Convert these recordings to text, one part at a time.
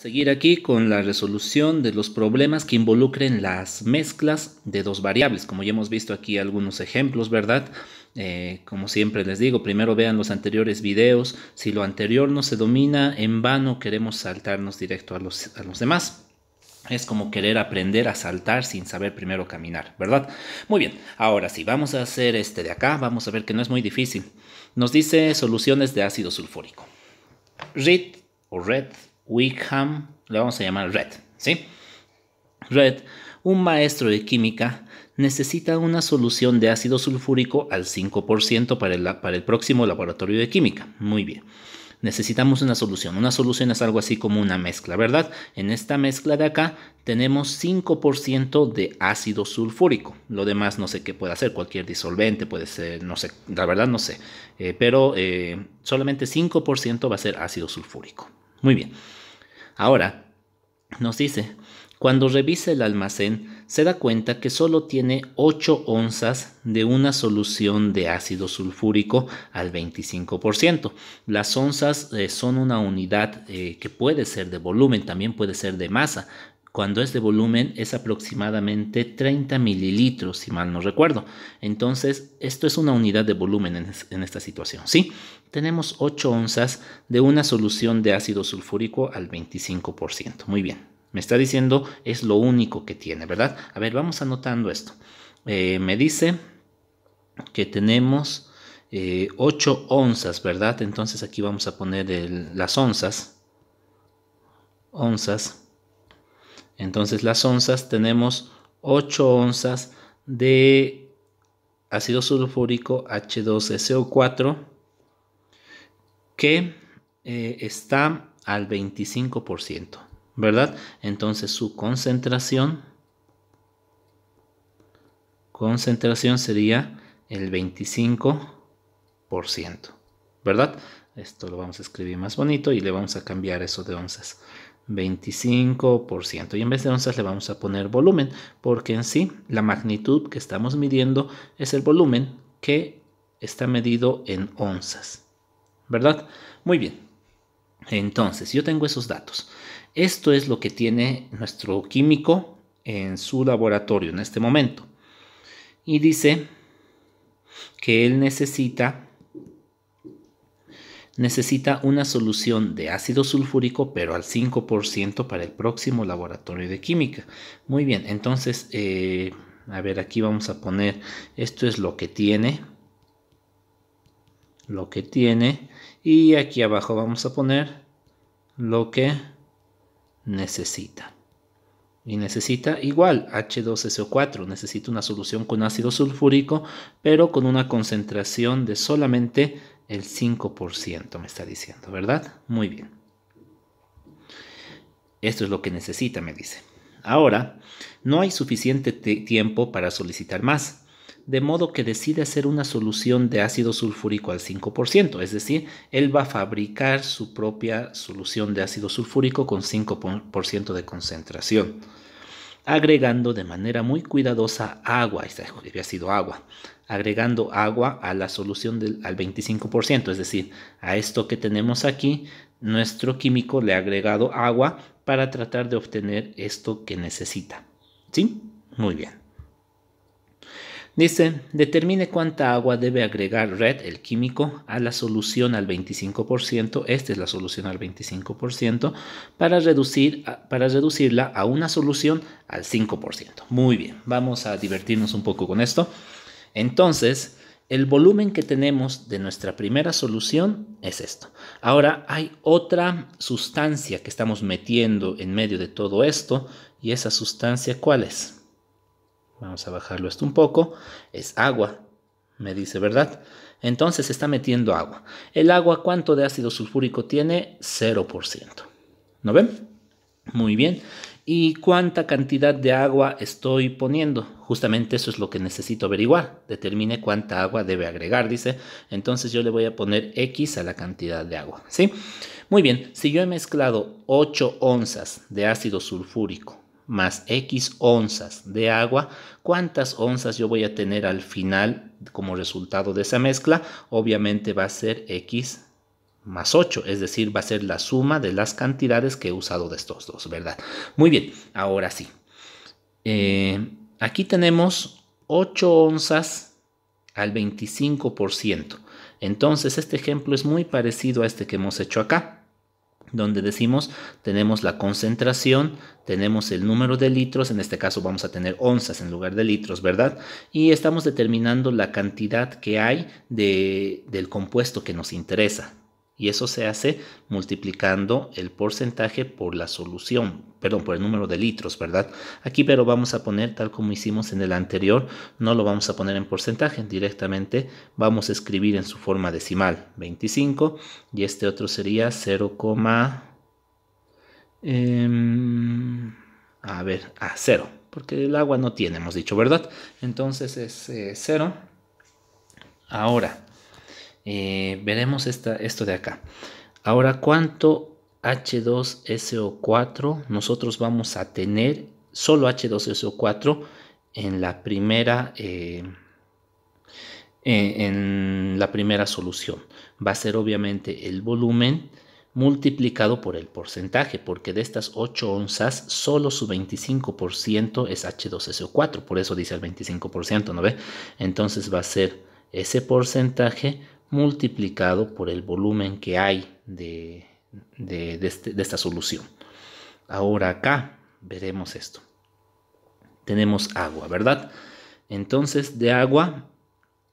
Seguir aquí con la resolución de los problemas que involucren las mezclas de dos variables, como ya hemos visto aquí algunos ejemplos, ¿verdad? Eh, como siempre les digo, primero vean los anteriores videos, si lo anterior no se domina, en vano queremos saltarnos directo a los, a los demás. Es como querer aprender a saltar sin saber primero caminar, ¿verdad? Muy bien, ahora sí, vamos a hacer este de acá, vamos a ver que no es muy difícil. Nos dice soluciones de ácido sulfúrico. RIT o RED Wickham, le vamos a llamar Red, ¿sí? Red, un maestro de química, necesita una solución de ácido sulfúrico al 5% para el, para el próximo laboratorio de química. Muy bien. Necesitamos una solución. Una solución es algo así como una mezcla, ¿verdad? En esta mezcla de acá tenemos 5% de ácido sulfúrico. Lo demás no sé qué puede hacer, cualquier disolvente puede ser, no sé, la verdad no sé. Eh, pero eh, solamente 5% va a ser ácido sulfúrico. Muy bien. Ahora, nos dice, cuando revisa el almacén, se da cuenta que solo tiene 8 onzas de una solución de ácido sulfúrico al 25%. Las onzas eh, son una unidad eh, que puede ser de volumen, también puede ser de masa, cuando es de volumen es aproximadamente 30 mililitros, si mal no recuerdo. Entonces, esto es una unidad de volumen en, esta situación, ¿sí? Tenemos 8 onzas de una solución de ácido sulfúrico al 25%. Muy bien, me está diciendo es lo único que tiene, ¿verdad? A ver, vamos anotando esto. Eh, me dice que tenemos 8 eh, onzas, ¿verdad? Entonces aquí vamos a poner las onzas. Onzas entonces las onzas tenemos 8 onzas de ácido sulfúrico H2SO4 que eh, está al 25%, ¿verdad? Entonces su concentración concentración sería el 25%, ¿verdad? Esto lo vamos a escribir más bonito y le vamos a cambiar eso de onzas. 25% y en vez de onzas le vamos a poner volumen porque en sí la magnitud que estamos midiendo es el volumen que está medido en onzas verdad muy bien entonces yo tengo esos datos esto es lo que tiene nuestro químico en su laboratorio en este momento y dice que él necesita necesita una solución de ácido sulfúrico, pero al 5% para el próximo laboratorio de química. Muy bien, entonces, eh, a ver, aquí vamos a poner, esto es lo que tiene, lo que tiene, y aquí abajo vamos a poner lo que necesita. Y necesita igual H2SO4, necesita una solución con ácido sulfúrico, pero con una concentración de solamente el 5% me está diciendo, ¿verdad? Muy bien. Esto es lo que necesita, me dice. Ahora, no hay suficiente tiempo para solicitar más, de modo que decide hacer una solución de ácido sulfúrico al 5%, es decir, él va a fabricar su propia solución de ácido sulfúrico con 5% de concentración agregando de manera muy cuidadosa agua, esta había sido agua, agregando agua a la solución del al 25%, es decir, a esto que tenemos aquí, nuestro químico le ha agregado agua para tratar de obtener esto que necesita. ¿Sí? Muy bien. Dice, determine cuánta agua debe agregar Red, el químico, a la solución al 25%, esta es la solución al 25%, para, reducirla a una solución al 5%. Muy bien, vamos a divertirnos un poco con esto. Entonces, el volumen que tenemos de nuestra primera solución es esto. Ahora hay otra sustancia que estamos metiendo en medio de todo esto, y esa sustancia, ¿cuál es? Vamos a bajarlo esto un poco. Es agua, me dice, ¿verdad? Entonces está metiendo agua. ¿El agua cuánto de ácido sulfúrico tiene? 0%. ¿No ven? Muy bien. ¿Y cuánta cantidad de agua estoy poniendo? Justamente eso es lo que necesito averiguar. Determine cuánta agua debe agregar, dice. Entonces yo le voy a poner X a la cantidad de agua, ¿sí? Muy bien, si yo he mezclado 8 onzas de ácido sulfúrico más X onzas de agua, cuántas onzas yo voy a tener al final como resultado de esa mezcla, obviamente va a ser X más 8, es decir, va a ser la suma de las cantidades que he usado de estos dos, ¿verdad? Muy bien, ahora sí. Eh, aquí tenemos 8 onzas al 25%. Entonces, este ejemplo es muy parecido a este que hemos hecho acá donde decimos tenemos la concentración, tenemos el número de litros, en este caso vamos a tener onzas en lugar de litros, ¿verdad? Y estamos determinando la cantidad que hay del compuesto que nos interesa y eso se hace multiplicando el porcentaje por la solución, perdón, por el número de litros, ¿verdad? Aquí pero vamos a poner tal como hicimos en el anterior, no lo vamos a poner en porcentaje, directamente vamos a escribir en su forma decimal 25 y este otro sería 0, em, a ver, a 0, porque el agua no tiene, hemos dicho, ¿verdad? Entonces es 0. Eh, Ahora, eh, veremos esto de acá. Ahora, ¿cuánto H2SO4 nosotros vamos a tener? Solo H2SO4 en la primera... Eh, en la primera solución va a ser obviamente el volumen multiplicado por el porcentaje, porque de estas 8 onzas, solo su 25% es H2SO4, por eso dice el 25%, ¿no ve? Entonces va a ser ese porcentaje multiplicado por el volumen que hay este, de, esta solución. Ahora acá veremos esto. Tenemos agua, ¿verdad? Entonces de agua,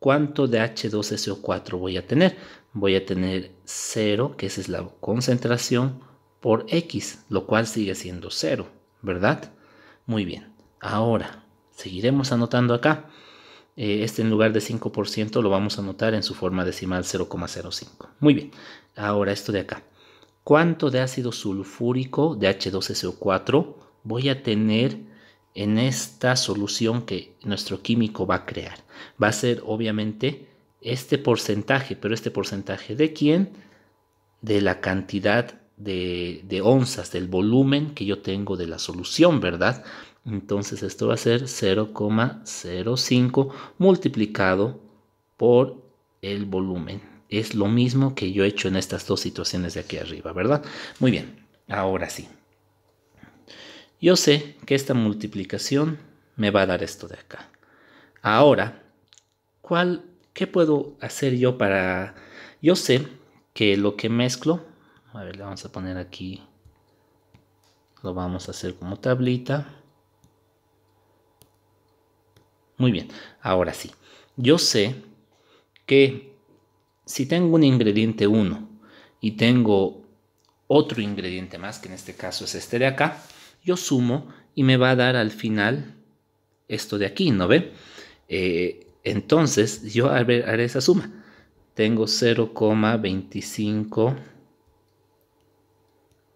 ¿cuánto de H2SO4 voy a tener? Voy a tener 0, que esa es la concentración, por X, lo cual sigue siendo 0, ¿verdad? Muy bien. Ahora, seguiremos anotando acá. Eh, este en lugar de 5% lo vamos a notar en su forma decimal 0,05. Muy bien, ahora esto de acá. ¿Cuánto de ácido sulfúrico de H2SO4 voy a tener en esta solución que nuestro químico va a crear? Va a ser obviamente este porcentaje, pero este porcentaje de quién? De la cantidad de, de onzas, del volumen que yo tengo de la solución, ¿verdad? Entonces esto va a ser 0,05 multiplicado por el volumen. Es lo mismo que yo he hecho en estas dos situaciones de aquí arriba, ¿verdad? Muy bien, ahora sí. Yo sé que esta multiplicación me va a dar esto de acá. Ahora, ¿qué puedo hacer yo para...? Yo sé que lo que mezclo... A ver, le vamos a poner aquí... Lo vamos a hacer como tablita. Muy bien, ahora sí. Yo sé que si tengo un ingrediente 1 y tengo otro ingrediente más, que en este caso es este de acá, yo sumo y me va a dar al final esto de aquí, ¿no ve? Eh, entonces yo haré esa suma. Tengo 0,25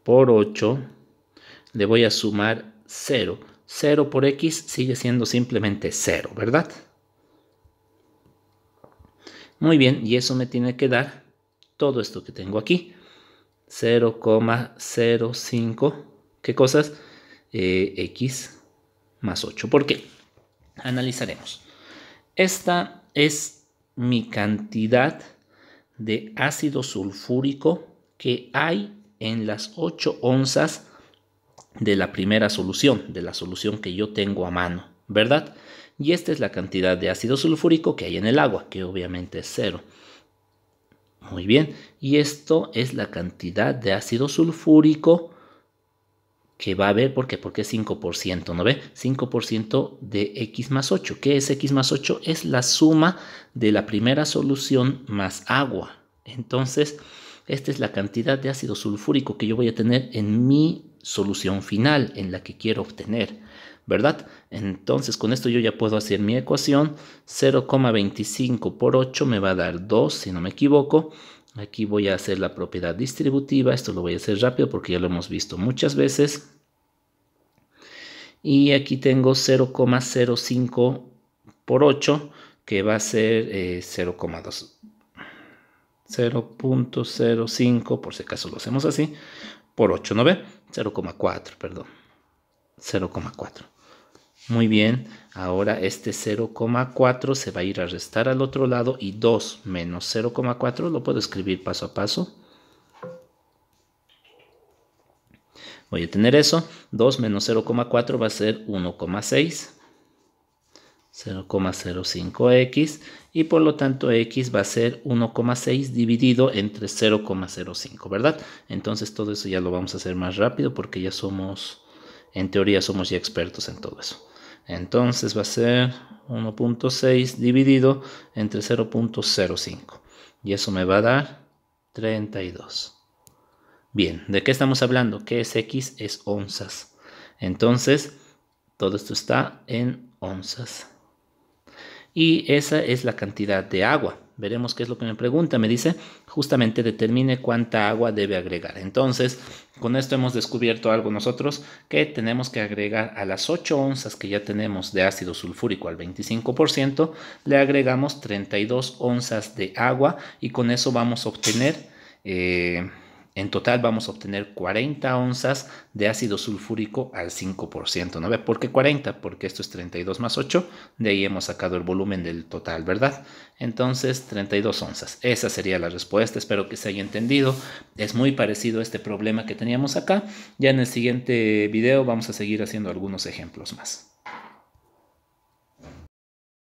por 8. Le voy a sumar 0 0 por x sigue siendo simplemente 0, ¿verdad? Muy bien, y eso me tiene que dar todo esto que tengo aquí. 0,05, ¿qué cosas? Eh, x más 8. ¿Por qué? Analizaremos. Esta es mi cantidad de ácido sulfúrico que hay en las 8 onzas de la primera solución, de la solución que yo tengo a mano, ¿verdad? Y esta es la cantidad de ácido sulfúrico que hay en el agua, que obviamente es cero. Muy bien, y esto es la cantidad de ácido sulfúrico que va a haber, ¿por qué? Porque es 5%, ¿no ve? 5% de X más 8. ¿Qué es X más 8? Es la suma de la primera solución más agua. Entonces, esta es la cantidad de ácido sulfúrico que yo voy a tener en mi solución final en la que quiero obtener, ¿verdad? Entonces con esto yo ya puedo hacer mi ecuación, 0,25 por 8 me va a dar 2, si no me equivoco. Aquí voy a hacer la propiedad distributiva, esto lo voy a hacer rápido porque ya lo hemos visto muchas veces. Y aquí tengo 0,05 por 8, que va a ser 0,2. Eh, 0.05 por si acaso lo hacemos así por 8, ¿no 0,4, perdón. 0,4. Muy bien, ahora este 0,4 se va a ir a restar al otro lado y 2 menos 0,4 lo puedo escribir paso a paso. Voy a tener eso, 2 menos 0,4 va a ser 1,6. 0,05x y por lo tanto x va a ser 1,6 dividido entre 0,05, ¿verdad? Entonces todo eso ya lo vamos a hacer más rápido porque ya somos, en teoría somos ya expertos en todo eso. Entonces va a ser 1.6 dividido entre 0.05 y eso me va a dar 32. Bien, ¿de qué estamos hablando? Que es x? Es onzas. Entonces, todo esto está en onzas y esa es la cantidad de agua. Veremos qué es lo que me pregunta. Me dice, justamente determine cuánta agua debe agregar. Entonces, con esto hemos descubierto algo nosotros, que tenemos que agregar a las 8 onzas que ya tenemos de ácido sulfúrico al 25%, le agregamos 32 onzas de agua y con eso vamos a obtener... Eh, en total vamos a obtener 40 onzas de ácido sulfúrico al 5%, ¿no? ¿Por qué 40? Porque esto es 32 más 8, de ahí hemos sacado el volumen del total, ¿verdad? Entonces, 32 onzas. Esa sería la respuesta, espero que se haya entendido. Es muy parecido a este problema que teníamos acá. Ya en el siguiente video vamos a seguir haciendo algunos ejemplos más.